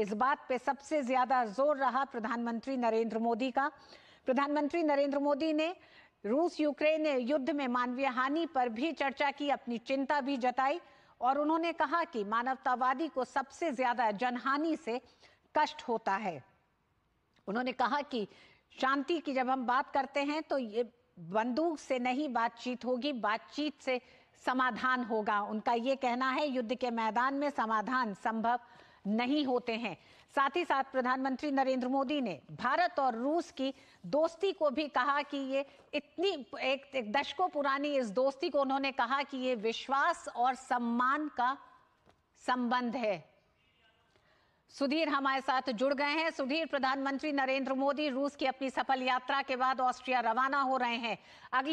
इस बात पे सबसे ज्यादा जोर रहा प्रधानमंत्री नरेंद्र मोदी का प्रधानमंत्री नरेंद्र मोदी ने रूस यूक्रेन युद्ध में मानवीय हानि पर भी चर्चा की अपनी चिंता भी जताई और उन्होंने कहा कि मानवतावादी को सबसे ज्यादा जनहानि से कष्ट होता है उन्होंने कहा कि शांति की जब हम बात करते हैं तो ये बंदूक से नहीं बातचीत होगी बातचीत से समाधान होगा उनका ये कहना है युद्ध के मैदान में समाधान संभव नहीं होते हैं साथ ही साथ प्रधानमंत्री नरेंद्र मोदी ने भारत और रूस की दोस्ती को भी कहा कि ये इतनी एक, एक दशकों पुरानी इस दोस्ती को उन्होंने कहा कि ये विश्वास और सम्मान का संबंध है सुधीर हमारे साथ जुड़ गए हैं सुधीर प्रधानमंत्री नरेंद्र मोदी रूस की अपनी सफल यात्रा के बाद ऑस्ट्रिया रवाना हो रहे हैं अगले